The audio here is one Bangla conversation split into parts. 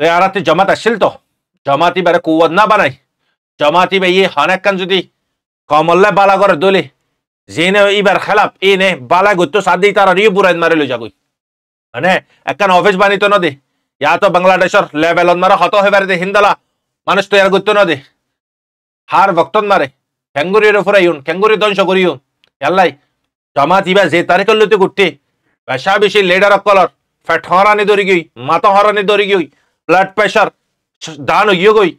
তৈয়ারাতে জমাত আসছিল তো জমাত এবারে কুয়াদ না বানাই জমাত ইবে ইয়ে হনাকান যদি কমল্লা বালা করে দলে জেনে এবার খেলাপ এ নে বালা গত্য সাদি তারা রিও বুড়াই মারে লো যাগুই মানে একখান অফিস বানিত না দে ইয়া তো বাংলাদেশের লেভেল মারা হত হেবার দে হিন্দালা মানুষ তৈয়ার করতো না দে হার ভক্তন মারে ক্যাঙ্গুরির উপরে ইউন ক্যাঙ্গুরি ধ্বংস ইউন এল্লাই জমাত ইবা যে তারিখের লোতে ঘুরতে বেশা বেশি লেডার কলর ফ্যাট হরানি ধরি গই মাথা হরানি ধরি গই ব্লাড প্রেশার দান গই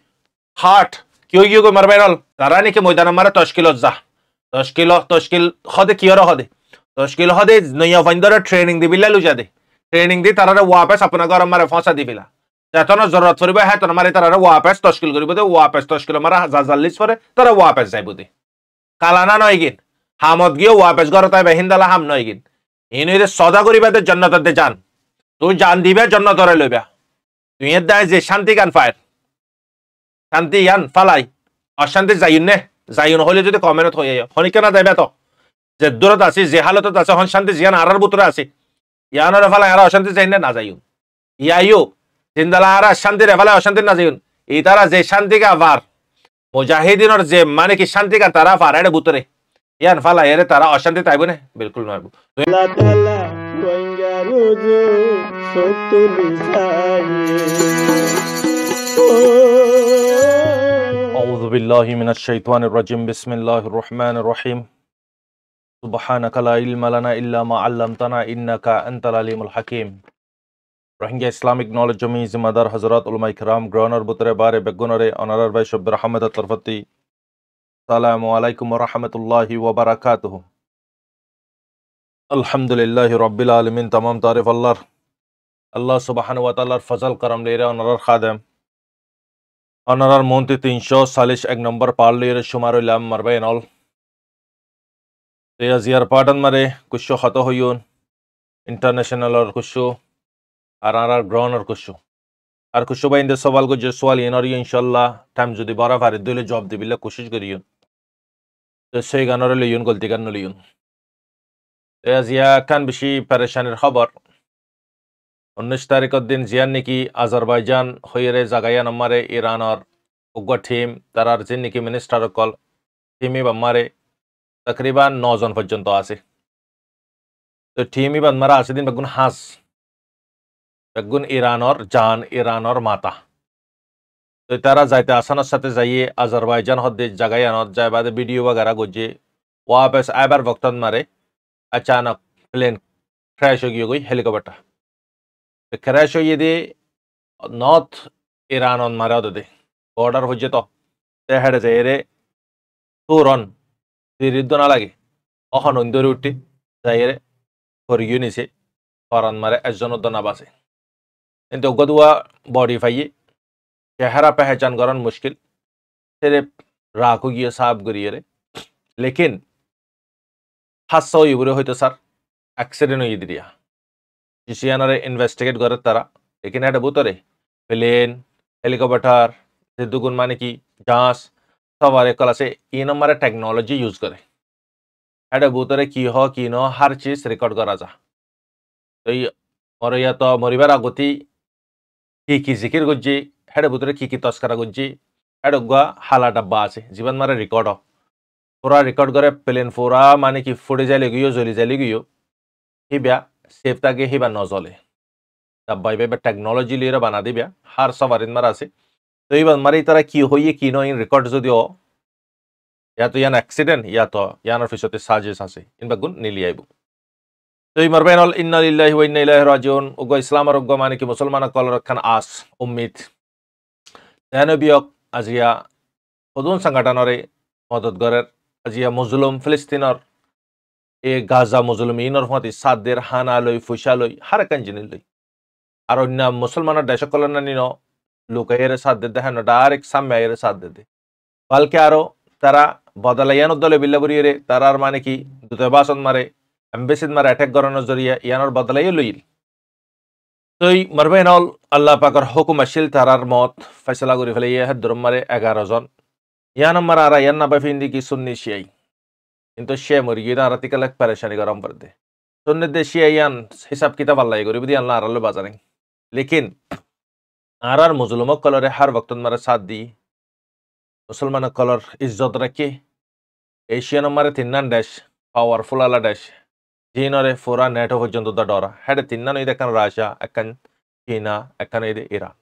হার্ট কিয় গিয়ে গই মারবাইনাল তারা নাকি ময়দান মারে তশকিল যা তশকিল তশকিল হদে কিয়র হদে তশকিল হদে নইয়া ফাইন্দর ট্রেনিং দিবিলা লুজা দে ট্রেনিং দি তারা ওয়াপেস আপনার গরম মারে ফসা দিবিলা যেতন জরুরত পড়ব হ্যাঁ তন মারে তারা ওয়াপেস তশকিল করব দে ওয়াপেস তশকিল মারা হাজার জাল্লিশ পরে তারা ওয়াপেস যাইব দে কালানা নয় গিন হামত গিয়ে ওয়াপেস গর তাই বেহিন্দালা হাম নয় গিন ইনুদের সদা করিবাদের জন্নতর দে যান তুই জান দিবে জন্নতরে লইবা যে শান্তি গান শান্তি ইয়ান ফালাই অশান্তি যাইন নে যাইন হলে যদি কমেনত হয়ে না যাইবে তো যে দূরত যে হালতত আছে শান্তি জিয়ান আরার বুতরে আছে ইয়ানরে ফালাই আর অশান্তি না যাইন ইয়াইও জিন্দালা আর শান্তি রে ফালাই অশান্তি না যাইন যে শান্তি গা যে মানে কি শান্তি গান তারা ভার এটা বুতরে ইয়ান ফালাই এরে তারা অশান্তি তাইব না বিলকুল নয় সত্য أعوذ بالله من الشيطان الرجيم بسم الله الرحمن الرحيم سبحانك لا علم لنا إلا ما علمتنا إنك أنت العليم الحكيم রোহিঙ্গা ইসলামিক নলেজ জমি জিম্মাদার হজরত উলমাই খেরাম গ্রহণের বুতরে বারে বেগুনরে অনারার ভাই শব্বির আহমেদের তরফতি সালামু আলাইকুম রহমতুল্লাহি ওবরাকাতহ আলহামদুলিল্লাহ রব্বিল আলমিন তাম তারিফ আল্লাহর আল্লাহ সুবাহানু আতাল্লাহর ফজল করম লেরে অনারার খাদেম অনারার মন্ত্রী তিনশো চাল্লিশ এক নম্বর পার লিয়ে সুমার ইলাম মারবে এনল তেয়া জিয়ার পার্টন মারে কুসু হত হইন ইন্টারন্যাশনাল কুসু আর আনার গ্রহণের কুসু আর কুসু ভাই ইন্দে সবাল যে সোয়াল ইনর ইয়ে ইনশাল্লাহ টাইম যদি বড় ভারে দিলে জব দিবিলে কোশিশ করিয়ন তো সেই গানরে লিয়ন গলতি গান লিয়ন তেয়া জিয়া কান বেশি পেরেশানের খবর উনিশ তারিখের দিন জিয়ান নেকি আজারবাইজান হইরে জাগাইয়া নম্বরে ইরানর উগ্র টিম তারার যে নেকি মিনিষ্টার কল টিমি বাম্মারে তকরিবান নজন পর্যন্ত আছে তো টিমি বাম্মারা আছে দিন বেগুন হাঁস বেগুন ইরানর জান ইরানর মাতা তো তারা যাইতে আসানোর সাথে যাইয়ে আজারবাইজান হদ্দে জাগাই যাই বাদে ভিডিও বাগারা গজে ওয়াপেস আবার বক্তন মারে আচানক প্লেন ক্র্যাশ হয়ে গিয়ে গই helicopter Karacho yedi North Iran on Maradade. Border Hojeto. They had a zere two run. Siridona lagi. Ohan Unduruti Zaire for Unice for on Mare Azonodonabase. In the Godwa body faye चेहरा पहचान करन मुश्किल सिर्फ রাখো গিয়ে সাফ করিয়ে রে লেকিন হাস্য ইবরে হয়তো স্যার অ্যাক্সিডেন্ট হয়ে দিয়া জিসিয়ানারে ইনভেস্টিগেট করে তারা এখানে একটা ভূতরে প্লেন হেলিকপ্টার দুগুণ মানে কি জাহাজ সবারে কলাসে ই নম্বরে টেকনোলজি ইউজ করে একটা ভূতরে কি হ কি ন হার চিজ রেকর্ড করা যা তো মর ইয়া তো মরিবার আগতি কি কি জিকির করছি হেডে ভূতরে কি কি তস্করা করছি এটা গা হালা ডাব্বা আছে জীবন মারে রেকর্ড পুরা রেকর্ড করে প্লেন পুরা মানে কি ফুটে যাই গিয়েও জ্বলি যাই গিয়েও কি বেয়া सेफ्ता के हिबा नजले तब्बाई बे टेक्नोलॉजी लिए बना दिबे हार सवार আছে मरासी तो ये मारे কি की কি की न इन रिकॉर्ड जो दियो ইয়াতো तो यान एक्सीडेंट या আছে ইনবা গুণ নিলি আইব তো ইমার মারবেন অল ইন্না লিল্লাহি ওয়া ইন্না ইলাইহি রাজিউন ইসলাম আর ওগো মানে কি মুসলমান কল রক্ষান আস উম্মিদ তেনবিয়ক আজিয়া সদন সংগঠনরে মদতগরের আজিয়া মুজলুম ফিলিস্তিনর এ গাজা মজলুমিনৰ সমাতি চাদ্দেৰ হানা লৈ ফুচা লৈ হাৰ কাঞ্জিনী লৈ আৰু অন্য মুছলমানৰ দেশ কলনানি ন লোকের সাথ দিতে হ্যাঁ ডাইরেক্ট চাদ এর দে ভালকে আৰু তাৰা তারা বদলাইয়ানোর দলে বিল্লাবুরি রে তারার মানে কি দূতাবাসন মারে এম্বেসিদ মারে অ্যাটাক করানোর জরিয়া ইয়ানোর বদলাইয়ে লইল তই মারবেন অল আল্লাহ পাকর হুকুম আসিল তারার মত ফেসলা করে ফেলে ইয়ে হেদ্রম মারে এগারো জন ইয়ান মারা আর ইয়ান না বাফিন্দি কি সুন্নি শিয়াই কিন্তু সে মুরগি এটা আর তিকালে পেরেশানি গরম করে দে সন্ন্য দেশি ইয়ান হিসাব কিতাব আল্লাহ করি বুঝি আল্লাহ আরালো বাজারে লেকিন আর আর মুজলুমক কলরে হার বক্তন মারে সাথ দি মুসলমান কলর ইজ্জত রাখি এশিয়ান মারে তিন্নান ড্যাশ পাওয়ারফুল আলা ড্যাশ জিনরে ফোরা নেটো পর্যন্ত দা ডরা হ্যাঁ তিন্নান ওই দেখান রাশিয়া একখান চীনা একখান ঈদ ইরান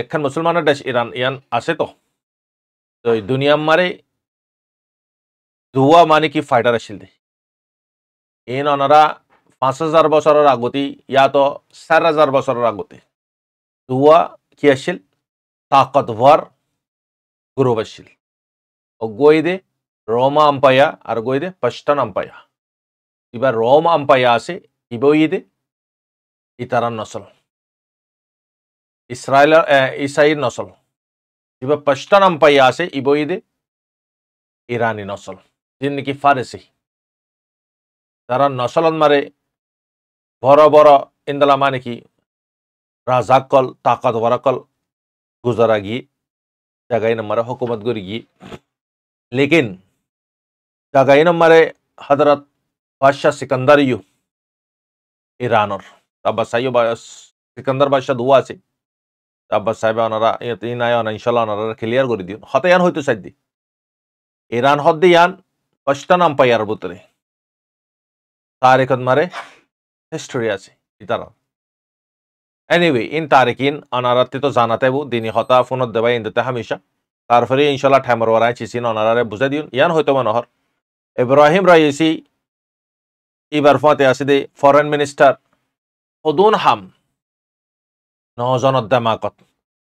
একখান মুসলমানের ড্যাশ ইরান ইয়ান আছে তো তো দুনিয়া মারে धुआ माने कि फाइटर आन अनरा पाँच हजार बस आगते या तो चार हजार बस आगते धुआ कि आकतवर ग्रुप आईदे रोम अम्पायर और गईदे पश्चन अम्पायर इबार रोम अम्पायर आसे इबे इतार नसल इसराइल इसाइर नसल इबार पश्चन अम्पायर आसे इबे ईरानी नसल যিনি নাকি ফারেসি যারা নসলন মারে বড় বড় ইন্দলা মানে কি রাজাকল তাকত বরাকল গুজরা গিয়ে জাগাই নম্বরে হকুমত গিয়ে লেকিন জাগাই নম্বরে হজরত বাদশাহ সিকন্দর ইউ ইরানর আব্বাসাইও সিকন্দর বাদশাহ দু আছে আব্বাস সাহেব ওনারা ইনায় ইনশাল্লাহ ওনারা ক্লিয়ার করে দিন হতে ইয়ান হইতো সাইড দি ইরান হদ্দে ইয়ান ಫಸ್ಟ್ ನಮ್ಮ ಯಾರು ಬರ್ತದೆ ತಾರೀಖದ ಮಾರೆ হিস্টোরি আছে ইতারা এনিওয়ে ইন তারিকিন অনারাতে তো জানাতেবু দিনী হতা ফোনত দেবাই ইন্দতে হামেশা তারপরে ইনশাল্লাহ ঠেমর ওয়ারাই চিসিন অনারারে বুঝাই দিন ইয়ান হয়তো মনোহর ইব্রাহিম রাইসি ইবার ফতে আছে দে ফরেন মিনিস্টার হদুন হাম নজনত দেমাকত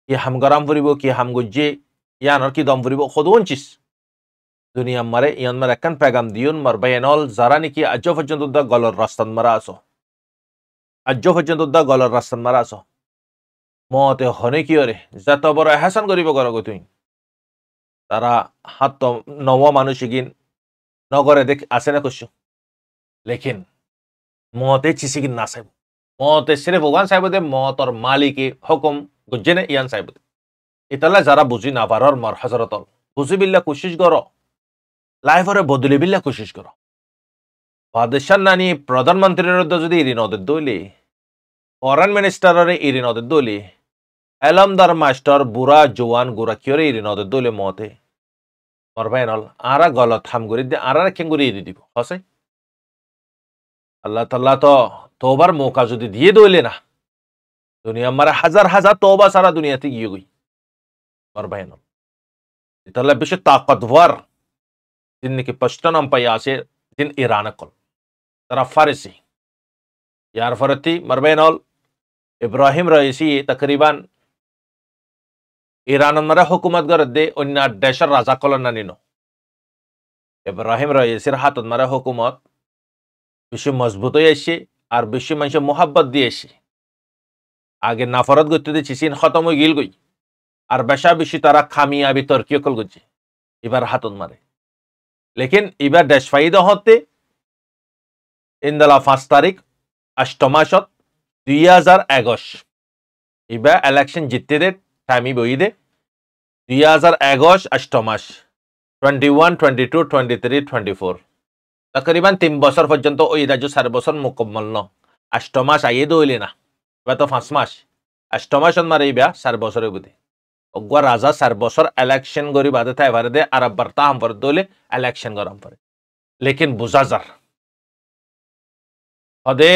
কি হাম গরাম ফুরিব কি হাম গুজ্জে ইয়ানর কি দম ফুরিব সদুন চিস দুনিয়া ইয়ন মার একখান পেগাম বাই এনল যারা নাকি আজ পর্যন্ত দা গলর রাস্তান মারা আসো আজ পর্যন্ত দা গলর রাস্তান মারা আসো মতে হনে কি রে যত বড় হেসান করিব কর তুই তারা হাত নব মানুষ গিন নগরে দেখ আসে না কইছো লেকিন মতে চিসিগিন না সাহেব মতে সিরে ভগবান সাহেব দে মতর মালিকে হুকুম গুজেনে ইয়ান সাহেব ইতালা যারা বুঝি না পারর মর হজরতল বুঝিবিল্লা কোশিশ করো লাইফরে বদলি বিলা কোশিস কর বাদশাহ নানি প্রধানমন্ত্রীর যদি ইরিন অদের দৌলি ফরেন মিনিস্টারের ইরিন অদের দৌলি এলামদার মাস্টার বুড়া জোয়ান গুরাকিওরে ইরিন অদের দৌলে মতে মরবাইনল আরা গলত হামগুড়ি দিয়ে আরা খেঙ্গুড়ি ইরি দিব হসে আল্লাহ তাল্লাহ তো তোবার মৌকা যদি দিয়ে দৌলে না দুনিয়া মারে হাজার হাজার তোবা সারা দুনিয়াতে গিয়ে গই মরবাইনল তাহলে বিশ্ব তাকতভার ඉන්නක පෂ්ටනම් පයාසේ තින් ඉරානකොල් තර ෆරිසි යාර් ෆරති මර්බේනොල් ඉබ්‍රහිම් රයිසී තකරිබන් ইরানরা হুকুমত গরদে অন্য দেশের রাজা কল না নিন ইব্রাহিম রয়েছে হাতত মারা হুকুমত বেশি মজবুত হয়ে আসছে আর বেশি মানুষের মোহাব্বত দিয়ে দিয়েছে আগে নাফরত গতি দিয়েছি সিন খতম হয়ে গিল গই আর বেশা বেশি তারা খামিয়া বিতর্কীয় কল গেছে এবার হাতত মারে लेकिन इबार डैश फायदा होते इंदला फास्ट तारीख अष्टमाशत দুই हजार एगश এবার ইলেকশন জিততে দে টাইমি বই দে দুই হাজার এগারোশ অষ্টমাস twenty one twenty two twenty three twenty four তকরিবান তিন বছর পর্যন্ত ওই রাজ্য চার বছর মোকম্মল ন অষ্টমাস আইয়ে দইলে না এবার তো পাঁচ মাস অষ্টমাস মারে এবার চার বছরের বুধে অগুয়া রাজা সার বছর ইলেকশন গরি বাদে থাই ভারে দে আর বার্তা হাম ভরে দলে ইলেকশন গরম लेकिन बुजाजर हदे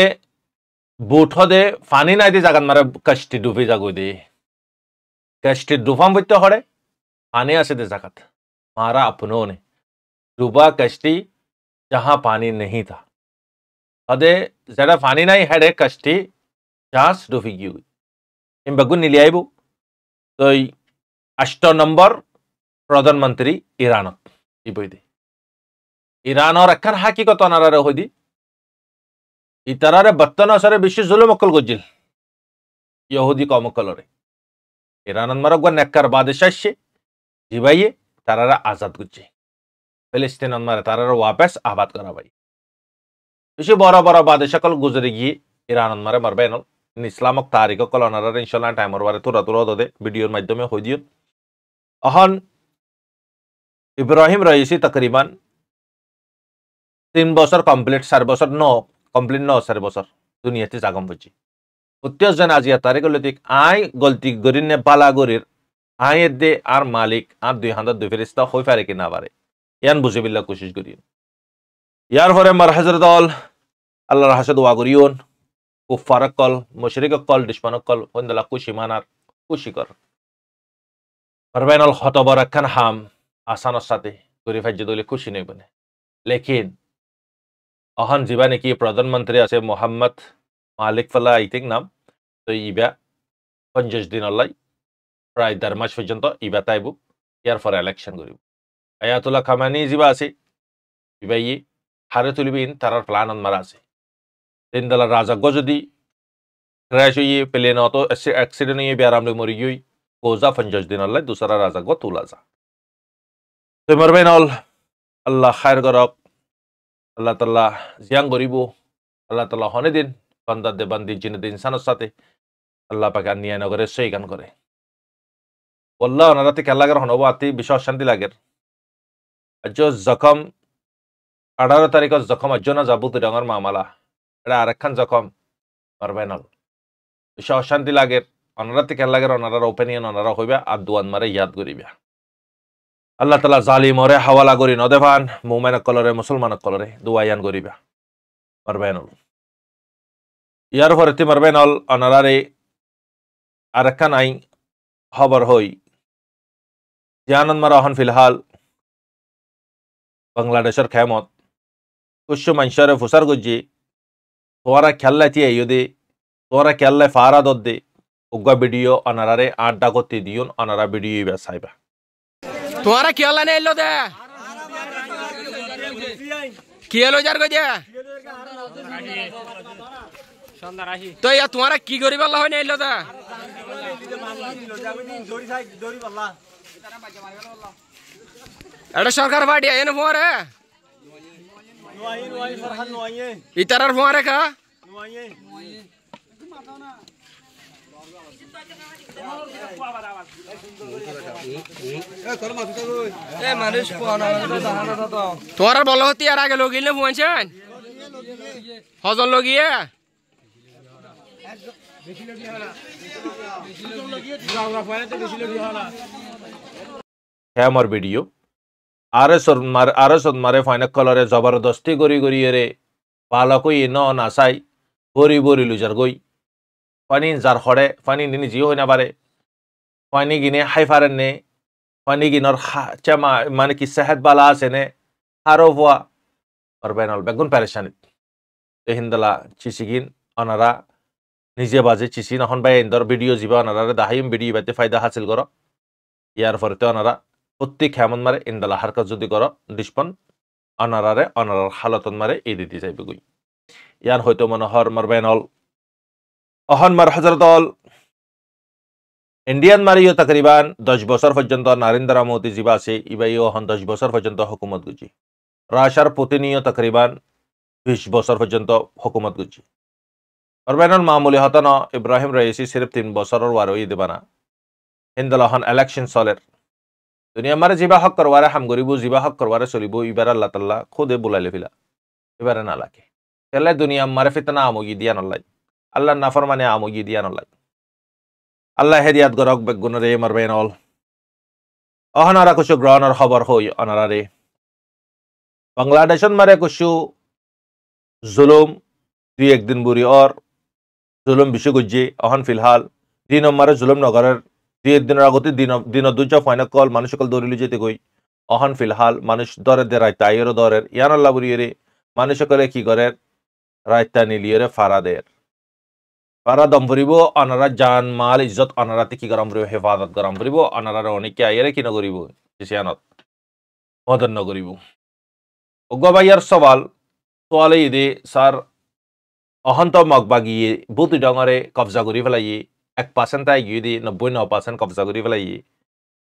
बूट दे फानी ना दी जगन मारे कष्टी डुबी जागो दे कष्टी डुबाम बित्ते हड़े फानी आसे दे जगत मारा अपनों ने डूबा कष्टी जहाँ पानी नहीं था हदे जरा फानी नहीं हेडे कष्टी जहां डूबी गई इन बगू नहीं लिया तो আষ্ট নম্বর প্রধানমন্ত্রী ইরানত ইবইদি এখন এখান হাকিকত নারারে হইদি ইতারারে বত্তন অসরে বিশ্ব জুলুমকল গজিল ইহুদি কমকলরে ইরানন মারক নেককার বাদেশ আসছে জিবাইয়ে তারারা আজাদ করছে ফিলিস্তিন মারে তারারা ওয়াপেস আবাদ করা ভাই বেশি বড় বড় বাদেশকল গুজরে গিয়ে ইরানন মারে মারবে নল ইসলামক তারিখ কল অনারারে ইনশাল্লাহ টাইমর বারে তোরা তোরা দে ভিডিওর মাধ্যমে হই দিও अहन ইব্রাহিম রয়েছে তকরিবান তিন বছর কমপ্লিট চার বছর ন কমপ্লিট ন চার বছর দুনিয়াতে জাগম বুঝি উত্তেজন আজিয়া তারিখ লতিক আই গলতি গরির নে বালা গরির আয়ের দে আর মালিক আর দুই হাত দুই ফেরিস্ত হয়ে পারে কি না পারে ইয়ান বুঝিবিল্লা কোশিস করিন ইয়ার পরে মার হাজরত দল আল্লাহর হাসদ ওয়া করিয়ন কুফারক কল মুশরিক কল দুশ্মানক কল হন্দালা কুশিমানার কুশিকর পারবেনল হতবরাক্ষান হাম আসানোর সাথে তুরিফার দলে খুশি নেই বনে লেকিন অহন জিবা নাকি প্রধানমন্ত্রী আছে মোহাম্মদ মালিক ফাল্লা আইতিক নাম তো ইবা পঞ্চাশ দিন ওলাই প্রায় দেড় মাস পর্যন্ত ইবা তাইব ইয়ার ফলে এলেকশন করব আয়াতুল্লাহ খামানি জিবা আছে ইবা ই হারে তুলিবিন তার প্লান মারা আছে তিন দলার যদি ক্র্যাশ হইয়ে প্লেন অত অ্যাক্সিডেন্ট হইয়ে বেয়ারামলে মরি গিয়ে গোজাফন জজদিন আল্লাহ দুসারা রাজা গো তুলা যা তো মরবেন আল্লাহ খায়ের গরক আল্লাহ তাল্লাহ জিয়াং গরিব আল্লাহ তাল্লাহ হনে দিন বান্দার দে বান্দি জিনে দিন সানোর সাথে আল্লাহ পাকে নিয়ে নগরে সেই গান করে বললা ওনারা থেকে আল্লাহ গ্রহণ আতি বিশ্ব শান্তি লাগের আজ জখম আঠারো তারিখ জখম আজ না যাবো তুই রঙর মামালা এটা আরেকখান জখম মরবেন অল বিশ্ব অশান্তি লাগের অনারা থেকে লাগের অনারা ওপেনিয়ন অনারা হইবা আর দুয়ান মারে ইয়াদ করিবা আল্লাহ তালা জালিমরে হাওয়ালা করি নদেভান মুমেনক কলরে মুসলমানক কলরে দোয়াইয়ান করিবা মারবেনল ইয়ার পরে মারবেনল অনারারে আর একখান আই হবর হই আনন্দ মারা অহন ফিলহাল বাংলাদেশের খেমত কুশ্য মাংসরে ফুসার গজ্জি তোরা খেল্লাইতি এই দে তোরা খেল্লায় ফারা দে उग्गा वीडियो अनारारे आड्डा को तिदियोन अनारा वीडियो व्यवसाय बा तुम्हारा क्या लाने लो दे क्या लो जार को दे তো ইয়া তোমারা কি গরিব আল্লাহ হয় না এলো দা এটা সরকার পার্টি আইন ফুয়ারে ইতারার ফুয়ারে কা তোর আর বলো হতি আর আগে লগিলে পৌঁছেন হজর লগিয়ে হ্যাঁ আমার ভিডিও আরে সন্মারে আরে সন্মারে ফাইনাক কলরে জবরদস্তি করি করিয়ে রে ভালো ন নাচাই বরি বরি লুজার গই ফানী যাৰ সৰে ফানী নিনি যিও হৈ নাপাৰে ফানী গিনে হাই ফাৰেনে ফানী গিনৰ সা মানে কি চেহেত বালা আছেনে সাৰো হোৱা অৰবাইনল বেগুন পেৰেচানিত এইখিনিডালা চিচিগিন অনাৰা নিজে বাজে চিচি নহন বাই এন্দৰ ভিডিঅ' যিবা অনাৰাৰে দাহিম ভিডিঅ' বাতি ফাইদা হাছিল কৰ ইয়াৰ ফলতে অনাৰা প্ৰতি খেমন মাৰে ইন্দালা হাৰকাত যদি কৰ দিছপন অনাৰাৰে অনাৰৰ হালতন মাৰে এই দি দি যাবগৈ ইয়াৰ হয়তো মনোহৰ মৰবাইনল অহনমার দল ইন্ডিয়ান মারিও তকরিবান দশ বছর পর্যন্ত নরেন্দ্র মোদি যা আছে ইবাই অহন দশ বছর পর্যন্ত হকুমত গুজি রাশার পুতিনীয় তকরিবান বিশ বছর পর্যন্ত হকুমত গুজি অরবাইনর মামুলি হতন ইব্রাহিম রয়েছি সিফ তিন বছরের ওয়ারই দেবানা অহন এলেকশন সলের দুনিয়া মারে যা হক করবার হাম গরিব যা হক করবার চলিব ইবার আল্লাহ তাল্লাহ খুদে বুলাইলে ফিলা এবারে নালাকে তেলে দুনিয়া মারে ফিতনা আমি দিয়া নল্লাই আল্লাহ নাফর মানে আমগি দিয়া নলাই আল্লাহ হেদিয়াত গরক বেগুন রে মারবে নল অহনারা কুসু গ্রহণের খবর হই অনারা রে বাংলাদেশন মারে কুসু জুলুম দুই একদিন বুড়ি অর জুলুম বিশু গুজি অহন ফিলহাল দুই নম্বরে জুলুম নগরের দুই একদিনের আগতে দিন দিন দুজ ফাইনা কল মানুষকল দৌড়িলি যেতে গই অহন ফিলহাল মানুষ দরে দে রায়তা তাইয়েরও দরের ইয়ান আল্লাহ বুড়িয়ে রে মানুষকলে কি করে রায়তা নিলিয়ে রে ফারাদের পাৰা দম্বৰিব অনাৰা জান মাল ইজত অনাৰা তিকি গৰম ভৰিব হেফাজত গৰম ভৰিব অনাৰা ৰণিকে আয়েৰে কি নগৰিব খ্ৰীষ্টিয়ানত মদন নগৰিব অগ্ৰবাইয়াৰ চৱাল ছোৱালী ইদি ছাৰ অহন্ত মগ বাগিয়ে বুট ডঙৰে কব্জা কৰি পেলাইয়ে এক পাৰ্চেণ্ট তাই গিয়ে দি নব্বৈ ন পাৰ্চেণ্ট কব্জা কৰি পেলাইয়ে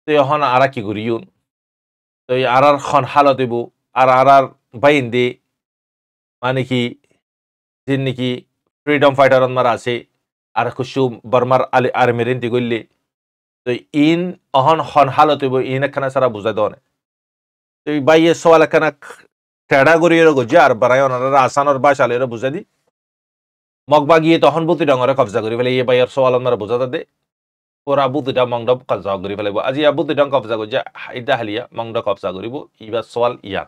তই অহন আৰা কি ঘূৰি অ'ন তই আৰাৰ সন্হালত এইবোৰ আৰু আৰাৰ বাইন দি মানে কি যি নেকি ফ্রিডম ফাইটারমার আছে আর কিছু বর্মার আলি আর্মির দি করলি তো ইন অহন হন হালত ইন একখানা সারা বুঝাই দেওয়া তো ইয়ে সওয়াল একখানা টেড়া গড়িয়ে গজে আর বারাই অনার আসানোর বা চালের বুঝাই দি মগবা গিয়ে তখন বুতি ডঙরে কবজা করি ফেলে ইয়ে বাইয়ের সওয়াল অনার বুঝাতে দে পুরা বুতিটা মংড কবজা করি ফেলাইব আজি ইয়া বুতিটা কবজা করছে এটা হালিয়া মংড কবজা করিব ইবা সওয়াল ইয়া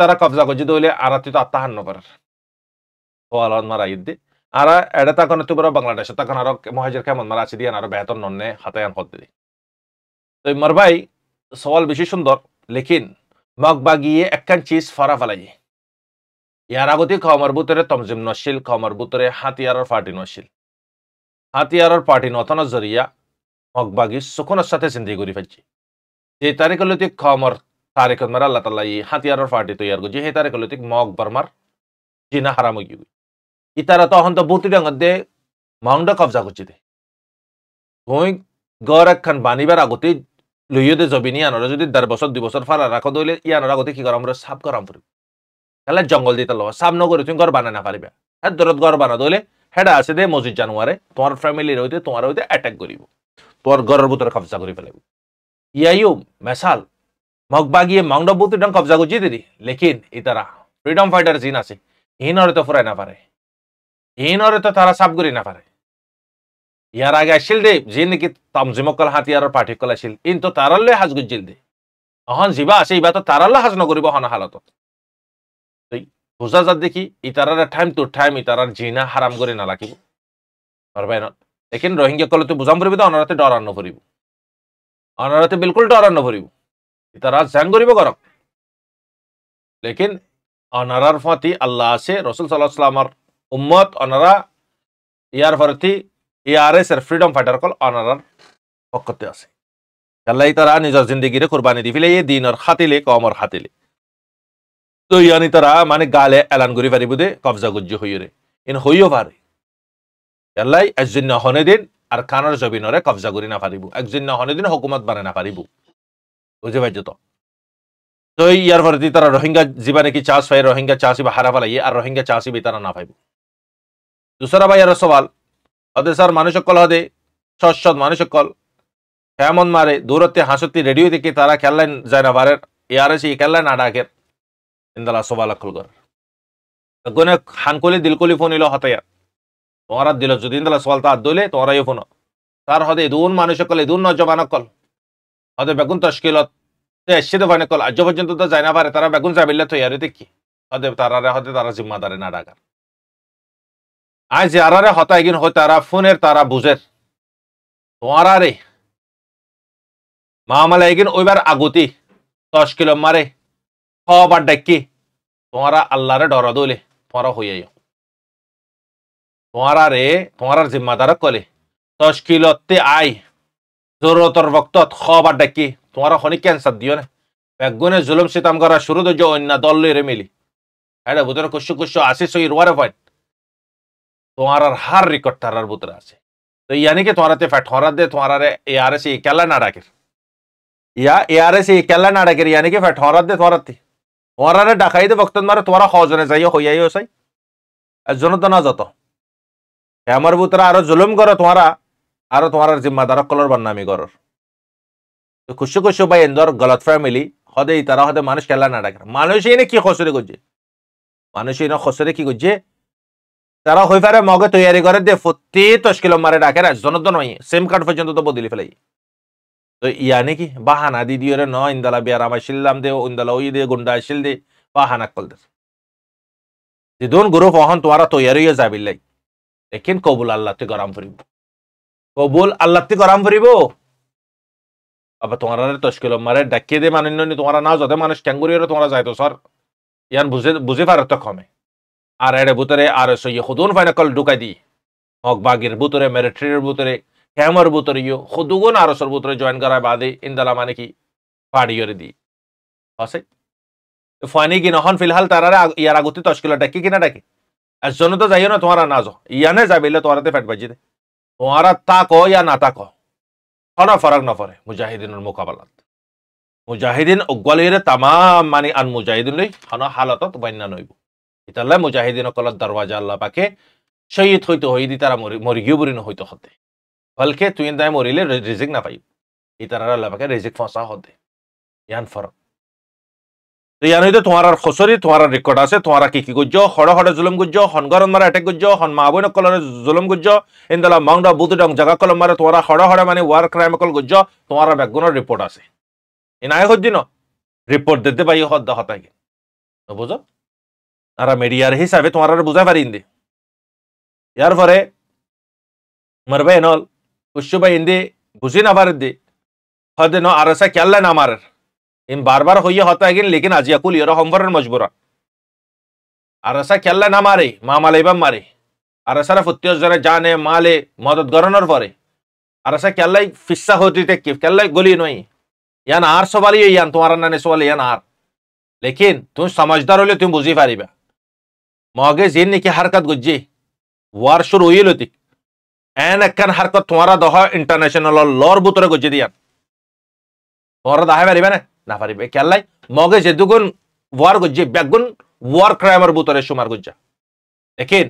তারা কবজা করছে দইলে আর তুই তো আত্মাহান্ন করার হওয়ালান মারা ইদ্দি আর এটা তখন তুবর বাংলাদেশ তখন আরো মহাজের কেমন মারা মানে আছে দিয়ে আরো বেতন নন্নে হাতায়ান হতে দি তো মার ভাই সওয়াল বেশি সুন্দর লেকিন মগ বাগিয়ে একখান চিজ ফারা ফেলাই ইয়ার আগতে খাওয়ার বুতরে তমজিম নশিল খাওয়ার বুতরে হাতিয়ারর পার্টি নশিল হাতিয়ারর পার্টি নতন জরিয়া মগ বাগি সুখনের সাথে চিন্তি করে ফেলছি যে তারিখ লতিক খাওয়ার তারিখ মারা আল্লাহ তাল্লাহ হাতিয়ারর পার্টি তৈয়ার করছি সেই তারিখ লতিক মগ বার্মার জিনা হারাম গিয়ে ইতাৰ তহঁত বহুত ডে মাউণ্ড কবজা কৰি দে তই গড় এখন বান্ধিবাৰ আগতেই লৈয়ে দে জবিনী আনৰ যদি দেড় বছৰ দুবছৰ ফাৰা ৰাখ দৌলে ইয়ানৰ আগতে কি কৰ আমাৰ চাপ গৰম কৰিব হেলে জংগল দি তাৰ লগত চাপ নকৰি তুমি গড় বান্ধা নাপাৰিবা সেই দূৰত গড় বান্ধা দৌলে হেডা আছে দে মজিদ জানুৱাৰে তোমাৰ ফেমিলিৰ সৈতে তোমাৰ সৈতে এটেক কৰিব তোমাৰ গড়ৰ বুটৰ কব্জা কৰি পেলাব ইয়াইও কব্জা গুজি দে লেকিন ইতাৰা ফ্ৰীডম ফাইটাৰ ফুৰাই নাপাৰে ইনরে তো তারা সাফ করি না পারে ইয়ার আগে আসিল দে যে নাকি তামজিমকল হাতিয়াৰৰ পাৰ্থক্য আছিল কিন্তু তো তাৰালৈ সাজ গুজিল দে অহন যিবা আছে ইবা তো তাৰালৈ সাজ নকৰিব হন হালতত বুজা যাত দেখি ইতাৰাৰে টাইম টু টাইম ইতাৰাৰ জিনা হাৰাম কৰি নালাগিব পাৰবাই ন লেকিন ৰহিংগীয়াসকলেতো বুজাম কৰিব তো অনাৰতে ডৰাৰ নভৰিব অনাৰতে বিলকুল ডৰাৰ নভৰিব ইতাৰা জাং কৰিব কৰক লেকিন অনারার ফতি আল্লাহ আছে ৰচুল সাল্লামার উম্মত অনারা ইয়ার ভারতী এস e এর ফ্রিডম ফাইটার কল অনারার পক্ষতে আছে আল্লাহ তারা নিজের জিন্দগিরে কোরবানি দি ফেলে এই দিনের খাতিলে কমর খাতিলে তো ইয়ানি তারা মানে গালে এলান করি পারি দে কবজা গুজ্জি হইরে ইন হইও পারে আল্লাহ একজন হনে দিন আর কানর জবিনরে কবজা করি না পারিব একজন হনে দিন হুকুমত বানে না পারিব বুঝে পাইছো তো তো ইয়ার ভারতী তারা রোহিঙ্গা জীবা কি চাষ পাই রোহিঙ্গা চাষিবা হারা পালাই আর রোহিঙ্গা চাষিবি তারা না পাইব দুসরা भाई সবাল सवाल अदे सर মানুষকল হদে সৎসৎ মানুষকল হেমন মারে দূরত্বে হাসতি রেডিও দেখে তারা খেললেন যায় না বারের ইয়ারে সেই খেললেন আডাকের ইন্দালা সবাল কলগর গুনে হানকলি দিলকলি ফোন এলো হতে তোমরা দিল যদি ইন্দালা সবাল তা দইলে তোমরা ইয়ে ফোন তার হদে দুন মানুষকল দুন নজবানকল হদে বেগুন তশকিলত এসে তো কল আজ পর্যন্ত তো যায় না পারে তারা বেগুন যাবিল্লা তৈয়ারি দেখি হদে তারা হদে তারা জিম্মাদারে না ডাকার আজ যারারে গিন হয় তারা ফোনের তারা বুঝের তোমারারে মামালা এগিন ওইবার আগতি দশ কিলো মারে খাবার ডাকি তোমারা আল্লাহরে ডর দলে পর হইয়াই তোমারা রে তোমার জিম্মাদার কলে দশ কিলোতে আই জরুরতর বক্তত খাবার ডাকি তোমারা শনি ক্যান্সার দিও না একগুণে জুলুম সিতাম করা শুরু তো যে অন্য দল রে মিলি হ্যাঁ বুধনে কুসু কুসু আসিস ওই রোয়ারে ফাইট তোমার হার রেকর্ড তারার বুতর আছে তো ইয়ানি কি তোমারাতে ফ্যাট হরাত দে তোমার এ আর এস কেলা নাড়াকের ইয়া এ আর এস কেলা নাড়াকের ইয়ানি কি ফ্যাট হরাত দে তোমারাতে তোমার ডাকাই দে বক্তন মারে তোমারা খজনে যাইও হইয়াই হসাই আর না যত আমার বুতরা আরো জুলুম কর তোমারা আরো তোমার জিম্মাদারক কলর বান্নামি করর তো খুশি খুশি ভাই এন্দর গলত ফ্যামিলি হদে তারা হদে মানুষ কেলা নাড়াকের মানুষ এনে কি খসরে করছে মানুষ এনে খসরে কি করছে তারা হইফারে মগে তৈরি করে দিয়ে প্রতি দশ কিলো মারে ডাকে রাজজন তো নয় সেম কার্ড পর্যন্ত তো বদলি ফেলাই তো ইয়া নাকি বাহানা দি ওরে ন ইন্দালা বিয়ার আমার শিললাম দে ইন্দালা ওই দে গুন্ডা আসিল দে বাহানা কল দে দুন গ্রুপ অহন তোমারা তৈরি হয়ে লাই দেখেন কবুল আল্লাহ তে গরম ফুরিব কবুল আল্লাহ তে গরম ফুরিব আবার তোমার দশ কিলো মারে ডাকিয়ে দে মানুষ তোমার না যাতে মানুষ ক্যাঙ্গুরিয়ারে তোমরা যাইতো সর ইয়ান বুঝে বুঝে পারে তো কমে আর এর ভুতরে আর সই খুদুন ফাইনাকল ঢুকাই দি মগবাগির ভুতরে মেরিট্রির ভুতরে ক্যামর ভুতরে ইয়ো আর সর ভুতরে জয়েন করা বাদে ইন্দালা মানে কি পাড়িয়রে দি হসে ফানি কি নহন ফিলহাল তারারে ইয়ার আগতে তশকিলা ডাকি কিনা ডাকি আর জন্য তো যাইও না তোমারা না যাও ইয়ানে যাবিলে তোমারাতে ফেট বাজি দে তোমারা তা কো ইয়া না তা কো কোন ফরক নফরে মুজাহিদিনের মোকাবেলাত মুজাহিদিন অগুৱালীৰে তামাম মানে আন মুজাহিদিন লৈ হালতত বন্যা নইবো এটা আল্লাহ মুজাহিদিন কলার দরওয়াজা আল্লাহ পাকে শহীদ হইতে হইদি তারা মরি গিয়ে বরিন হইতে হতে ফলকে তুই দায় মরিলে রিজিক না পাইব এই তারা আল্লাহ পাকে রিজিক ফসা হতে ইয়ান ফরক তো ইয়ান হইতে তোমার আর খসরি তোমার রেকর্ড আছে তোমার কি কি গুজ্জ হড় হড় জুলুম গুজ্জ হন গরম মারা এটেক গুজ্জ হন মা বইন কলরে জুলুম গুজ্জ ইন্দালা মংডা বুধ ডং জাগা কলম মারে তোমার হড় হড় মানে ওয়ার ক্রাইম কল গুজ্জ তোমার ব্যাকগুণের রিপোর্ট আছে এ নাই হজ্জিন রিপোর্ট দিতে পাই হদ্দা হতাগে বুঝো তারা মিডিয়ার হিসাবে তোমার বুঝা পারি ইন্দি ইয়ার পরে মারবে এনল বা ইন্দি বুঝি না পারে দি হতে ন আর সা খেয়াল না আমার ইন বারবার হইয়ে হতা গেন লেকিন আজি আকুল ইয়ার হম্বরের মজবুরা আর সা খেয়াল না মারে মা বা মারে আর সারা ফুটিয়ে যারা জানে মালে মদত গরণের পরে আর সা খেয়াল্লাই ফিসা হতে টেকি খেয়াল্লাই গলি নই ইয়ান আর সবালি ইয়ান তোমার নানে সবালি ইয়ান আর লেকিন তুমি সমাজদার হলে তুমি বুঝি পারিবা মগেজ এনেকি হারকত গুজ্জি ওয়ারশুর ওইল হতিক এন একখান হারকত তোমারা দহ ইন্টারন্যাশনাল লর ভুতরে গুজ্জি দিয়ান তোমরা দাহে পারিবে না না পারিবে কেলাই মগেজ এদুগুন ওয়ার গুজ্জি ব্যাগুন ওয়ার ক্রাইমের ভুতরে সুমার গুজ্জা দেখিন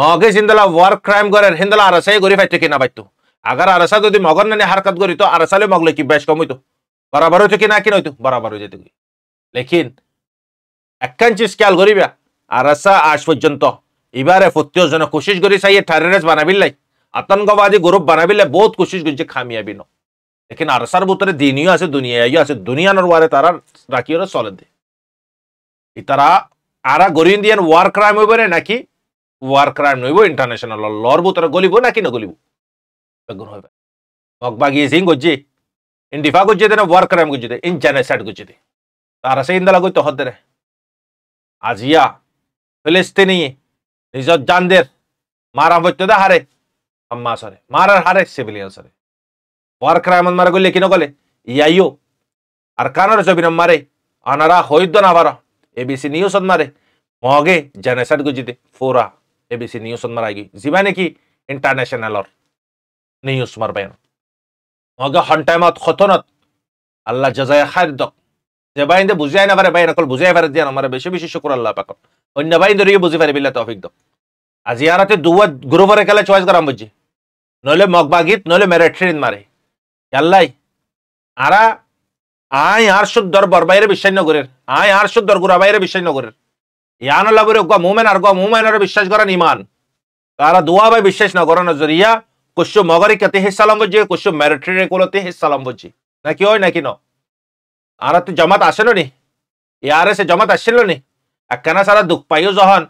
মগেজ হিন্দলা ওয়ার ক্রাইম করে হিন্দলা আরসাই গরি পাইতো কিনা পাইতো আগার আরসা যদি মগর নানি হারকত করি তো আরসালে মগলে কি বেশ কম হইতো বরাবর হইতো কিনা কিনা হইতো বরাবর হইতো লেখিন একখান চিজ খেয়াল করিবা আরাসা আজ পর্যন্ত এবারে ফতীয় জন কোশিস করে চাই টেররিস্ট বানাবিল আতঙ্কবাদী গ্রুপ বানাবিলে বহুত কোশিস করছে খামিয়াবি ন লেকিন আরসার ভিতরে দিনীয় আছে দুনিয়াইও আছে দুনিয়ানোর ওয়ারে তারা ওরা চলে দে তারা আরা গরি দিয়ে ওয়ার ক্রাইম হইব রে নাকি ওয়ার ক্রাইম নইব ইন্টারন্যাশনাল লর ভিতরে গলিব নাকি নগলিব গলিব সিং গজি ইন ডিফা গজ্জি দে ওয়ার ক্রাইম গজ্জি দে ইন জেনোসাইড গজ্জি দে তারা সেই ইন্দালা গই তো হদ্দে রে আজিয়া ফিলিস্তিনীয়ে নিজৰ জানদের মাৰা সত্যতা হাৰে হাম্মাছৰে মাৰাৰ হাৰে চিভিলিয়ানছৰে ওয়ার ক্রাইম মারা গলি কি নক'লে ইয়াইও আৰু কাণৰ জবিনম মাৰে আনাৰা হৈদ্য নাভাৰ এ বি চি নিউজত মাৰে মগে গুজি গুজিতে ফুৰা এ বি চি নিউজত মাৰাগি যিমান নেকি ইণ্টাৰনেশ্যনেলৰ নিউজ বাইন মগে হন টাইমত খতনত আল্লাহ জজায় খাদ্যক যে বাইন্দে বুঝাই না বাইন অকল বুঝাই পারে দিয়ে আমার বেশি বেশি শুকুর আল্লাহ পাকত অন্য ভাই বুঝি পারি না তফিক দো আজি আরাতে দুয়া গ্রুপরে কালে চয়েস করাম বুঝি নইলে মগবা গীত নইলে মেরেট্রিন মারে আল্লাহ আরা আই আর শুদ্ধর বরবাইরে বিশ্বাস নগরের আই আর শুদ্ধর গুরাবাইরে বিশ্বাস নগরের ইয়ান লাগুরে গা মুমেন আর গা মুমেনের বিশ্বাস করেন ইমান তারা দোয়া বাই বিশ্বাস না করানোর জরিয়া কুসু মগরে কেতে হিসা লম্বজি কুসু মেরেট্রিনে কোলতে হিসা লম্বজি নাকি হয় নাকি ন আর তো জমাত আসেন নি ইয়ারে সে জমাত আসছিল নি একখানা সারা দুঃখ পাইও যখন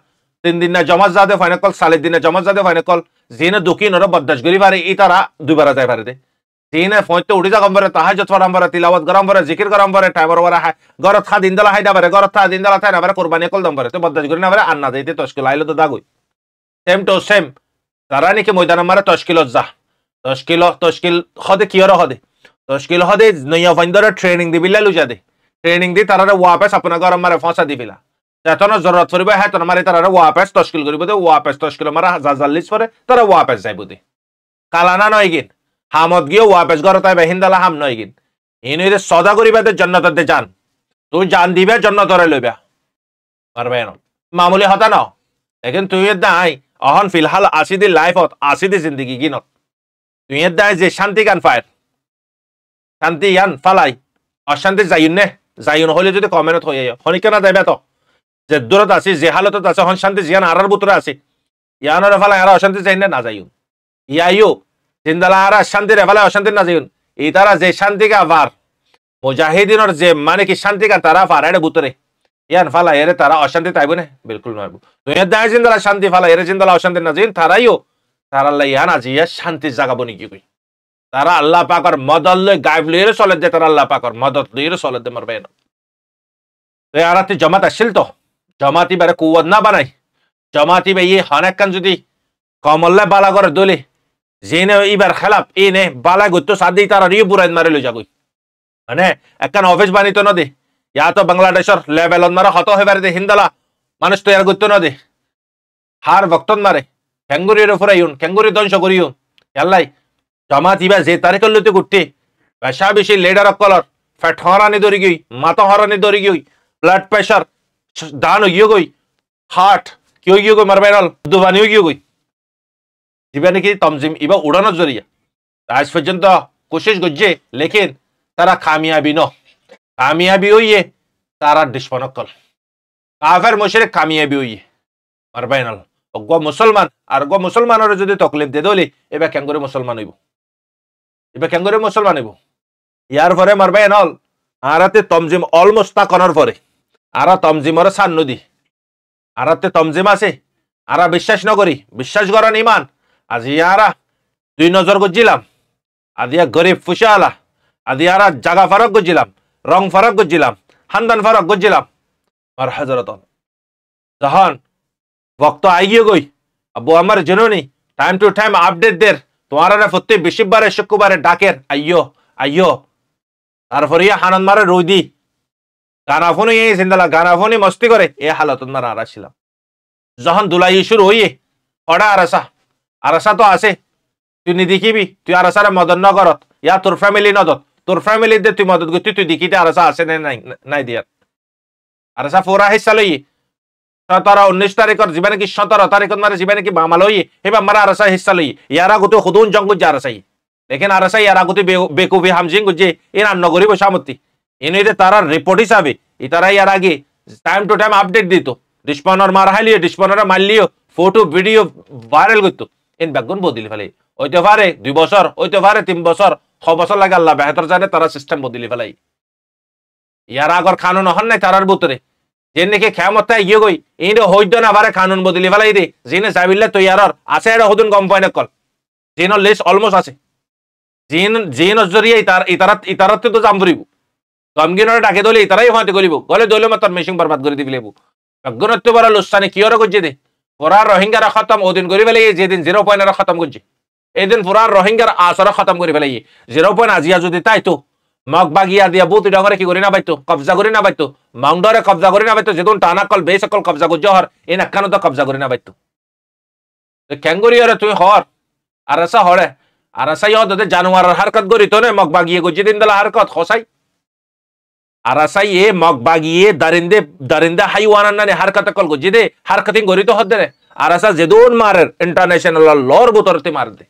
তিন দিন না জমাজ যাদে ফাইনাকল চালের দিনে জমাজ কল ফাইনাকল জিনে দুঃখী ওরা বরদাস্ত করি পারে এই তারা দুইবার যায় পারে জিনে ফয়তে উঠি যা তাহা যত ফরাম পারে তিলাবত গরম পারে জিকির গরম পারে টাইমর ওরা গরত খা দিন দলা হাইডা পারে গরত খা দিন দলা থাই না পারে কোরবানি কল দম পারে তো বরদাস্ত করি না পারে আর না যাইতে তশকিল আইলো তো দাগুই সেম টু সেম তারা নাকি ময়দান মারে তশকিলত যা তশকিল তশকিল হদে কিয়র হদে তশকিল হদে নৈয়া ফাইন্দরে ট্রেনিং দিবিলা লুজা দে ট্রেনিং দি তারা ওয়াপে সাপনা গরম মারে ফসা দিবিলা তেতন জরত ফুরব হেতন মারি তারা পেস তস্কিল করব দে পেস তস্কিল মারা হাজার জাল্লিশ পরে তারা পেস যাইব দে কালানা নয় গিন হামত গিয়ে পেস ঘর তাই হিন্দালা হাম নয় গিন ইন হইতে সদা করিবা দে জন্নতর দে যান তুই জান দিবে জন্নতরে লইবা পারবে না মামুলি হতা ন লেকিন তুই দাই অহন ফিলহাল আসি দি লাইফত আসি দি জিন্দগি গিনত তুই দাই যে শান্তি গান ফায়ার শান্তি ইয়ান ফালাই অশান্তি যাইন নে যাইন হলে যদি কমেনত হয়ে হনিকা না যাইবে তো যে দূরত আছে যে হালতত আছে হন শান্তি জিয়ান আরার বুতরে আছে ইয়ানোর এফালে আর অশান্তি চাই না যাইন ইয়াইও জিন্দালা আর শান্তির এফালে অশান্তি না যাইন এই তারা যে শান্তিকা ভার মুজাহিদিনর যে মানে কি শান্তিকা তারা ফার এর বুতরে ইয়ান ফালা এরে তারা অশান্তি তাইব না বিলকুল নয় দুনিয়ার দায় জিন্দালা শান্তি ফালা এরে জিন্দালা অশান্তি না যাইন তারাইও তারা আল্লাহ ইয়ান আজি ইয়া শান্তি জাগাবো নাকি কই তারা আল্লাহ পাকর মদত লই গায়ব লইরে চলে দে তারা আল্লাহ পাকর মদত লইরে চলে দে মারবে না তো আরাতে জমাত আসছিল তো জমাতি বেড়ে কুয়াদ না বানাই জমাতি বাই ইয়ে হনেকান যদি কমল্লা বালা করে দলি জেনে ইবার খেলাপ এ নে বালা গত্য সাদি তারা রিয়ে বুড়াই মারে লই যাগুই মানে একখান অফিস বানিত নদী ইয়া তো বাংলাদেশের লেভেল মারা হত হয়ে দে হিন্দালা মানুষ তৈরি করতে নদী হার ভক্তন মারে খেঙ্গুরির উপরে ইউন খেঙ্গুরি ধ্বংস করিউন এল্লাই জামাত ইবা যে তারিখ লুতে গুটি বেশা বেশি লেডার কলর ফেট হরানি ধরি গই মাথা হরানি ধরি গই ব্লাড প্রেশার দান होगी গই कोई हार्ट क्यों গই মার বাইরাল दुबानी होगी গই দিবে নাকি তমজিম ইবা উড়ানোর জরিয়া আজ পর্যন্ত কোশিস করছে লেকিন তারা খামিয়াবি ন কামিয়াবি হইয়ে তারা ডিসপনকল কাফের মশের কামিয়াবি হইয়ে বাইনাল অগ মুসলমান আর গ মুসলমানের যদি তকলিফ দে দলি এবার কেন করে মুসলমান হইব এবার কেন করে মুসলমান হইব ইয়ার পরে বাইনাল আর তমজিম অলমোস্তা করার পরে আর তমজিমর সান নদী তে তমজিম আছে আর বিশ্বাস নগরি বিশ্বাস করান ইমান আজ ইয়ারা দুই নজর করছিলাম আদিয়া গরিব ফুসালা আজি আরা জাগা ফারক গুজিলাম রং ফারক গুজিলাম হান্দান ফারক গুজিলাম আর হাজরত যখন ভক্ত আইগিয়ে গই আবু আমার জেননি টাইম টু টাইম আপডেট দের তোমারা প্রত্যেক বেশিবারে শুক্রবারে ডাকের আইয় আইয় তারপরে হানন্দ মারে রই দিই গানাফোনও এই সিন্দালা গানাফোনই মস্তি করে এ হালত মারা আরা ছিলাম যখন দুলাই ইস্যুর হইয়ে অডা আরাসা আরাসা তো আছে তুই নিদিকিবি তুই আরাসারে মদত নগরত ইয়া তোর ফ্যামিলি নদত তোর ফ্যামিলি দে তুই মদত করতি তুই দেখিতে আরাসা আছে না নাই নাই দিয়ার আরাসা ফোরা হিসা লই সতেরো উনিশ তারিখর যিবা নাকি সতেরো তারিখত মানে যিবা নাকি বামা লই সেইবা মারা আরাসা হিসা লই ইয়ার গোটে সদুন জঙ্গুজ্জা আরাসাই দেখেন আরাসা ইয়ার আগতে বেকুবি হামজিং গুজে এ নাম নগরী বৈশামতি এনে তারা রিপোর্ট হিসাবে তারা ইয়ার আগে টাইম টু টাইম আপডেট দিত ডিসপনার মারা হাইলিও ডিসপনারা মারলিও ফটো ভিডিও ভাইরাল করতো এন ব্যাগুন বদলি ফেলে হইতে পারে দুই বছর হইতে পারে তিন বছর ছ বছর লাগে আল্লাহ বেহতর জানে তারা সিস্টেম বদলি ফেলাই ইয়ার আগর খানুন হন নাই তারার বুতরে যে নাকি ক্ষমতা ইয়ে গই এইটা হইত না পারে খানুন বদলি ফেলাই দে জিনে যাবিলে তো ইয়ারর আছে এটা হদুন গম পায় না কল জিনর লিস্ট অলমোস্ট আছে জিন জিনর জরিয়ে ইতারা ইতারাতে তো যাম ধরিব ಗಮ್ಗಿನೋಡ ಡಾಕೆ ದೊಲಿ ತರೈ ಹಾತೆ ಗಲಿಬು ಗಲೆ দলে ಮತ್ತ ಮೆಷಿಂಗ್ বৰবাদ কৰি ದಿಬಿಲೆಬು ಗಗ್ಗನತ್ವ ಬರ ಲುಸ್ತಾನೆ কিয়র গজ্জে দে পুরা রোহিঙ্গারা খতম ওদিন গরি ফেলে যেদিন জিরো পয়েন্ট খতম কৰিছে এদিন পুরা রোহিঙ্গার আসর খতম করে ফেলে জিরো পয়েন্ট আজিয়া যদি তাইতো তো মগ বাগিয়া দিয়া বুত ডরে কি করি না বাইতো কবজা করি না বাইতো মাউন্ডরে কবজা করি না বাইতো যেদিন টানা কল বেশ কল কবজা গজ্জে হর এ নাকানো তো কবজা করি না বাইতো ক্যাঙ্গুরিয়রে তুমি হর আর আসা হরে আর আসা ইহত জানোয়ারের হারকত করি তো মগ বাগিয়ে গজ্জে দিন দিলা হাৰকত সঁচাই আরাসাই এ মগ বাগিয়ে দারিন্দে দারিন্দে হাইওয়ান নানি হারকাতে কলগো জিদে হারকাতিং গরিত হদ দেরে আরাসা জেদুন মারের ইন্টারন্যাশনাল লর গুতরতে মার দে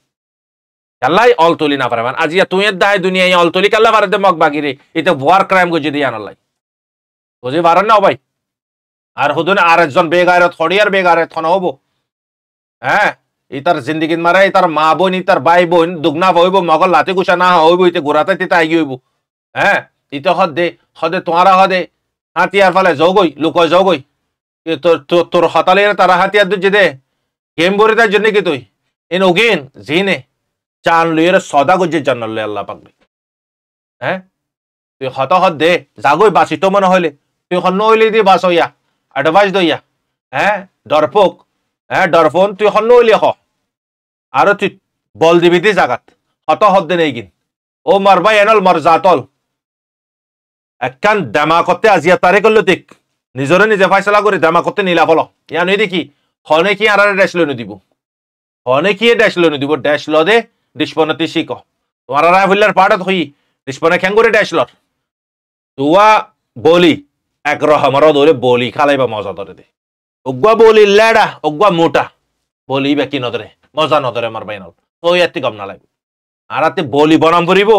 আল্লাহ অল তুলি না পারে আজ ইয়া তুই দায় দুনিয়া অল তুলি কাল্লা পারে দে মগ বাগি রে এটা ওয়ার ক্রাইম গো জিদে আনলাই বুঝে পারেন না ভাই আর হুদুন আর একজন বেগার থড়ি আর বেগার থন হব হ্যাঁ ইতার জিন্দিগি মারা ইতার মা বোন ইতার বাই বোন দুগনা হইব মগল লাতে গুছা না হইব ইতে গোড়াতে তিতা আগে হইব হ্যাঁ দিতে হদ দে হদে তোমারা হদে হাতিয়ার ফলে জগই লুক জগই তোর তোর হতালের তারা হাতিয়ার দুজে দে গেম বরে তার জন্য কি তুই এন ওগেন জিনে চান লুয়ের সদা গজে জান লে আল্লাহ পাকবে হ্যাঁ তুই হত হত দে জাগই বাসিত মনে হইলে তুই হন হইলে দি বাস হইয়া অ্যাডভাইস দইয়া হ্যাঁ ডরপোক হ্যাঁ ডরফোন তুই সন্ন হইলে হ আর তুই বল দিবি দি জাগাত হত হত দে নেই গিন ও মারবা এনল মর জাতল একখান দামা আজি আজিয়া তারে করলো দেখ নিজরে নিজে ফাইসলা করে দামা নীলা নিলা ফল ইয়ান দেখি হনে কি আর ড্যাশ লই নদিব হনে কি ড্যাশ লই নদিব ড্যাশ ল দে ডিসপনতি শিক তোমার আর ফুল্লার পাড়ত হই ডিসপনে খ্যাং করে ড্যাশ লর তুয়া বলি এক রহমর দৌড়ে বলি খালাইবা মজা ধরে দে অগুয়া বলি লেডা অগুয়া মোটা বলি বা কি নদরে মজা নদরে আমার বাইন তো ইয়াতে গম নালাগবে আর বলি বনাম করিব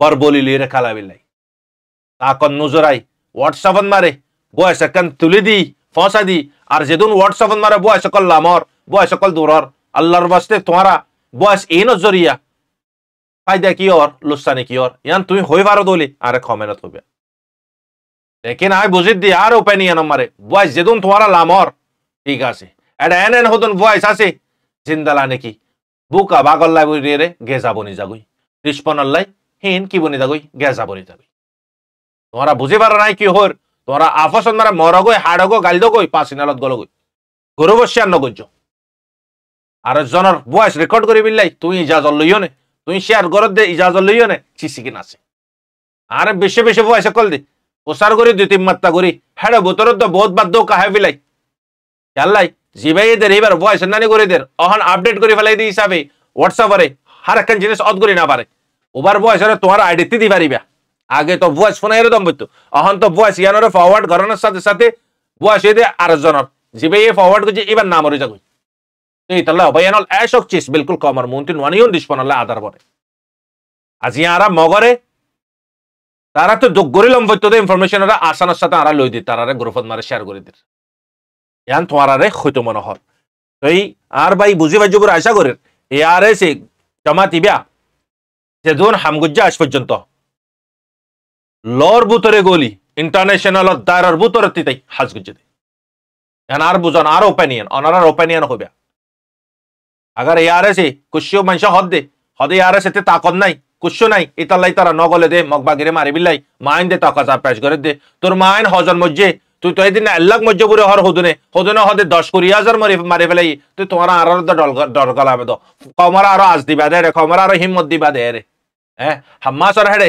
বর বলি লিয়ে খালাবিল তাকন নুজরাই হোয়াটসঅ্যাপত মারে বয়স সেকেন্ড তুলি দি ফসা দি আর যেদিন হোয়াটসঅ্যাপত মারে বয়স সকল লামর বয়স সকল দূরর আল্লাহর বাস্তে তোমারা বয়স এই নজরিয়া ফায়দা কি ওর লুসানি কি ওর ইয়ান তুমি হই পারো দলি আরে কমেনত হবে লেকিন আই বুঝি দি আর উপায় নিয়ে নম্বরে বয়স যেদিন তোমারা লামর ঠিক আছে এটা এন এন হতুন বয়স আছে জিন্দালা নাকি বুকা বাগল্লাই বুঝিয়ে রে গেজা বনি যাগুই হিন কি বনি যাগুই গেজা বনি যাবি তোমরা বুঝি পারো নাই কি হর তোমরা আফসন্দরা মরগই হাড়গো গালদগই পাসিনালত গলগই গরু বসিয়ার নগজ্য আর জনের বয়স রেকর্ড করি বিল্লাই তুই ইজাজত লইও নে তুই শেয়ার গর দে ইজাজত লইও নে চিসি কিনা আছে আর বেশি বেশি বয়সে কল দি প্রসার করি দুই তিন মাত্রা করি হ্যাঁ বোতর তো বহুত বাধ্য কাহে বিলাই জানলাই জিবাই এদের এবার বয়স নানি করে দের অহন আপডেট করে ফেলাই দি হিসাবে হোয়াটসঅ্যাপে হার একখান জিনিস অত করি না পারে ওবার বয়সে তোমার আইডিতে দি পারিবা আগে তো ভুয়া শোনা এরকম বলতো অহন তো ভুয়া সিয়ানোর ফরওয়ার্ড করানোর সাথে সাথে ভুয়া সে দিয়ে আরেকজনের যেবে এ ফরওয়ার্ড করছে এবার নাম রয়ে যাবে এই তাহলে অভয়ানল এস অফ চিস বিলকুল কমর মন্ত্রী নোয়ানিও দিশপনলে আধার বনে আজ ইয়ারা মগরে তারা তো যোগ করে ইনফরমেশন ওরা আসানোর সাথে আরা লই দিত তারা গ্রুপত মারে শেয়ার করে দিত ইয়ান তোমারে হইতো মনে হর তো আর ভাই বুঝি ভাই যুবর আশা করেন এ আর এসে জমা দিবা যে হামগুজ্জা আজ পর্যন্ত লর বুতরে গলি ইন্টারন্যাশনাল দায়রার বুতরে তিতাই হাজ গুজে এন আর বুঝন আর ওপেনিয়ন অনার আর ওপেনিয়ন হবে আগার এ আর এসে কুশ্য মানুষ হদ দে হদে আর এসে তাকত নাই কুশ্য নাই ইতালাই তারা নগলে দে মগ বাগিরে মারি বিল্লাই মাইন দে তাকা চা পেশ করে দে তোর মাইন হজন মজ্জে তুই তো এদিন এল্লাক মজ্জে বুড়ে হর হদুনে হদুনে হদে দশ কুড়ি হাজার মারি মারি ফেলাই তুই তোমার আর ডর গলাবে কমার আরো আজ দিবা দে রে কমর আরো হিম্মত দিবা দে রে হ্যাঁ হাম্মাস আর হেড়ে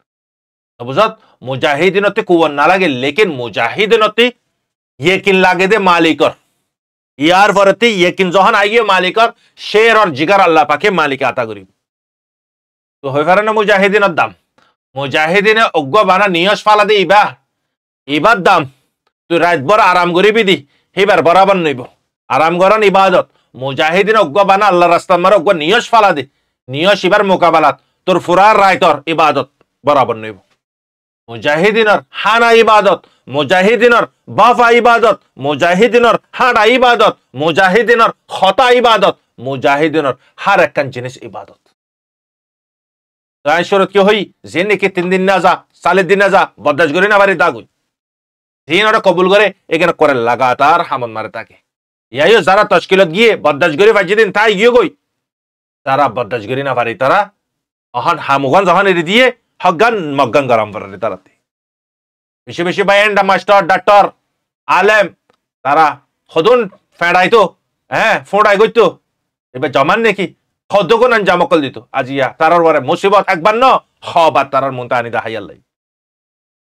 বুঝত মুজাহিদিনতে কুয়ার না লাগে লেকিন মুজাহিদিনতে ইয়েকিন লাগে দে মালিকর ইয়ার পরেতে ইয়েকিন যখন আই গিয়ে মালিকর শের আর জিগার আল্লাহ পাখে মালিক আতা করি তো হয়ে পারে না মুজাহিদিনের দাম মুজাহিদিনে অজ্ঞ বানা নিয়স ফালা দে ইবা ইবার দাম তুই রাত বড় আরাম করিবি দি সেইবার বরাবর নইব আরাম করান ইবাদত মুজাহিদিন অজ্ঞ বানা আল্লাহ রাস্তা মার অজ্ঞ নিয়স ফালা দে নিয়স ইবার মোকাবেলাত তোর ফুরার রায় তোর ইবাদত বরাবর নইব মুজাহিদিনৰ হানা ইবাদত মুজাহিদিনৰ বাফা ইবাদত মুজাহিদিনৰ হাড়া ইবাদত মুজাহিদিনৰ সতা ইবাদত মুজাহিদিনৰ হাড় এখন জিনিছ ইবাদত কি হৈ যি নেকি তিনিদিন নাযা চালি দিন নাযা বদাজ কৰি নাবাৰি দাগুই দিনৰে কবুল কৰে এইকাৰণে কৰে লাগাতাৰ সামন মাৰে তাকে ইয়াইও যাৰা তস্কিলত গিয়ে বদাজ কৰি বাজি দিন তাই গিয়ে গৈ তাৰা বদাজ কৰি নাবাৰি তাৰা অহন হামুখন যখন এৰি দিয়ে হগান মগান গরম করে তারাতে বেশি বেশি বাইন্ডা মাস্টার ডাক্তার আলেম তারা খদন ফেড়াইতো হ্যাঁ ফোড়াই গইতো এবার জমান নেকি নাকি আন জামকল দিত আজিয়া তারার বারে মুসিবত একবার ন হবা তারার মনটা আনি দা দেখাইয়ার লাই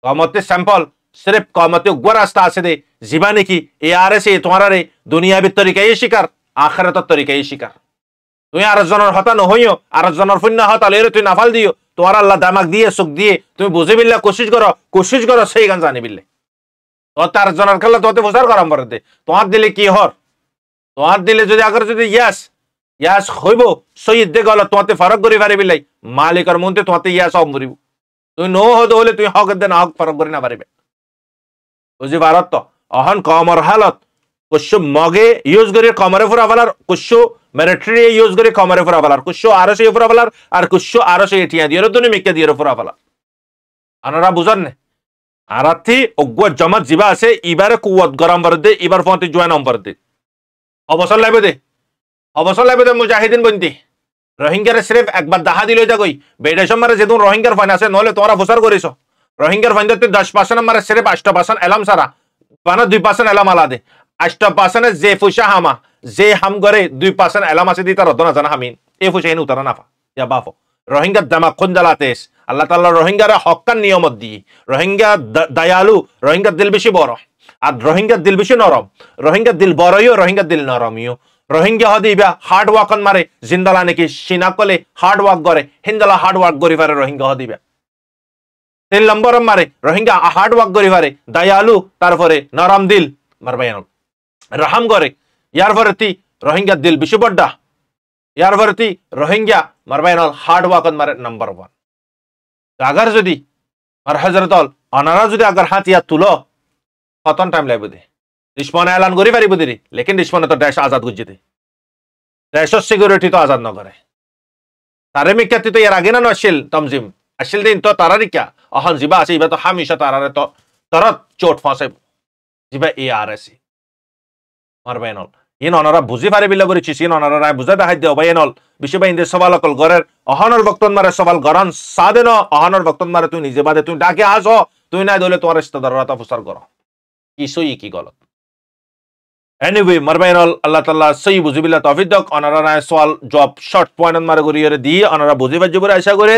কমতে স্যাম্পল সিরেফ কমতে উগ্র রাস্তা আছে দে জীবা নাকি এ আর এসে তোমারারে দুনিয়াবির তরিকা এই শিকার আখরাতর তরিকা এই শিকার তুমি আরেকজনের হতা নহইও আরেকজনের শূন্য হতাল এর তুই নাফাল দিও তোমার আল্লাহ দামাক দিয়ে চোখ দিয়ে তুমি বুঝে বিল্লা কোশিশ করো কোশিশ করো সেই গান জানি বিল্লে তার জনার খেলা তোমাকে বোঝার করাম পারে তোমার দিলে কি হর তোমার দিলে যদি আগে যদি ইয়াস ইয়াস হইব সইদ দে গল তোমাতে ফারক করি পারিবি লাই মালিকর মধ্যে তোমাতে ইয়াস হম করিব তুমি নো হদ হলে তুমি হক দে না হক ফারক করি না পারিবে বুঝি ভারত তো অহন কমর হালত কশ্য মগে ইউজ করি কমরে ফুরা ফেলার কশ্য মেরেট্রি ইউজ করে কমারে ফুরা ফেলার কুশো আড়াইশো ফুরা ফেলার আর কুশো আড়াইশো এটিয়া দিয়ে দুনি মিকে দিয়ে ফুরা ফেলার আনারা বুঝার নে আরাতি অজ্ঞ জমা জিবা আছে ইবারে কুয়াত গরম ভর দে ইবার ফোনতে জয়েন অম্বর দে অবসর লাগবে দে অবসর লাগবে দে মুজাহিদিন বন্দি রোহিঙ্গারে সিরেফ একবার দাহা দিল যা কই বেডে সম্মারে যেদিন রোহিঙ্গার ফাইন আছে নহলে তোমরা ফোসার করিছ রোহিঙ্গার ফাইন তুই দশ পার্সেন্ট মারে সিরেফ আষ্ট পার্সেন্ট এলাম সারা মানে দুই পার্সেন্ট এলাম আলাদে আষ্ট পার্সেন্টের যে ফুসা হামা যে হাম করে দুই পার্সেন্ট এলাম আছে দি তার অধনা জানা হামিন এ ফুসাইন উতারা নাফা ইয়া বাফো রোহিঙ্গার জামা খুন জ্বালাতেস আল্লাহ তাল্লাহ রোহিঙ্গারা হকার নিয়মত দিয়ে রোহিঙ্গা দয়ালু রোহিঙ্গার দিল বেশি বড় আর রোহিঙ্গার দিল বেশি নরম রোহিঙ্গার দিল বড়ইও রোহিঙ্গার দিল নরমিও রোহিঙ্গা হদি ইবা হার্ড ওয়াকন মারে জিন্দালা নাকি সিনা কলে হার্ড ওয়াক করে হিন্দালা হার্ড ওয়াক করি পারে রোহিঙ্গা ইবা তিন নম্বর মারে রোহিঙ্গা হার্ড ওয়াক করি পারে দয়ালু তারপরে নরম দিল মারবাইন রাহাম করে ইয়ার ভরতি রোহিঙ্গা দিল বিশু বড্ডা ইয়ার ভরতি রোহিঙ্গা মারবাইনল হার্ড ওয়াকন মারে নাম্বার ওয়ান আগার যদি আর হজরতল অনারা যদি আগার হাত ইয়া তুল কতন টাইম লাগবে দি দুশ্মন এলান করি পারিব দিদি লেকিন দুশ্মনে তো দেশ আজাদ গুজি দে দেশের সিকিউরিটি তো আজাদ নগরে তারে মিক্যাতি তো ইয়ার আগে না নছিল তমজিম আসিল দিন তো তারা নিকা অহন যা আছে ইবা তো হামিশা তারারে তো তরত চোট ফাঁসে যা এ আর এসি মারবেনল ইন অনরা বুঝি পারে বিলা বরিছি ইন অনরা বুঝা দেখাই দিও এ এনল বিশেষ ইন্দে সবাল অকল গরের অহনর বক্তন মারে সবাল গরন সাদে ন অহনর বক্তন মারে তুই নিজে বাদে তুই ডাকে আস তুই নাই দলে তোমার ইস্তাদারত অফসার কর কিছুই কি গলত এনিওয়ে মারবাইনল আল্লাহ তাআলা সই বুঝিবিলা তৌফিক দক অনরা সওয়াল জব শর্ট পয়েন্ট মারে গরিয়রে দিয়ে অনরা বুঝি বাজ্য আশা করে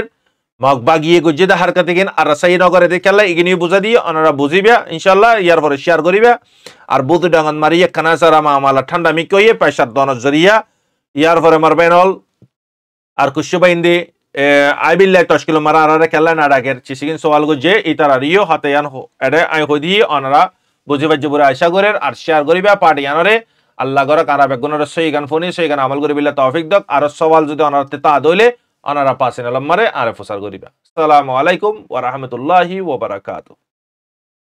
মগবাগিয়ে গজিয়ে হারকা দেখিন আর রাজশাহী নগরে দেখালে এগিয়ে বুঝা দিয়ে ওনারা বুঝিবে ইনশাল্লাহ ইয়ার পরে শেয়ার করিবে আর বুধ ডাঙন মারিয়ে খানা সারা মা আমালা ঠান্ডা মিক হইয়ে পয়সার দনজ জরিয়া ইয়ার পরে মারবেন অল আর কুশু বাইন্দি আইবিল্লাই তশকিল মারা আরারে খেলা না ডাকের চিসিকিন সওয়াল গজে ইতার আর ইয়ো হাতে ইয়ান এডে আই হই দিয়ে ওনারা বুঝিবে যে আশা করেন আর শেয়ার করিবে পার্টি ইয়ানরে আল্লাহ গরক আর বেগুনের সই গান ফোনি সই গান আমল করিবিল্লা তৌফিক দক আর সওয়াল যদি অনারতে তা দইলে অনারা পাশে পাসিন মারে আরফ ওসার গরিবা সালামু আলাইকুম ওয়া রাহমাতুল্লাহি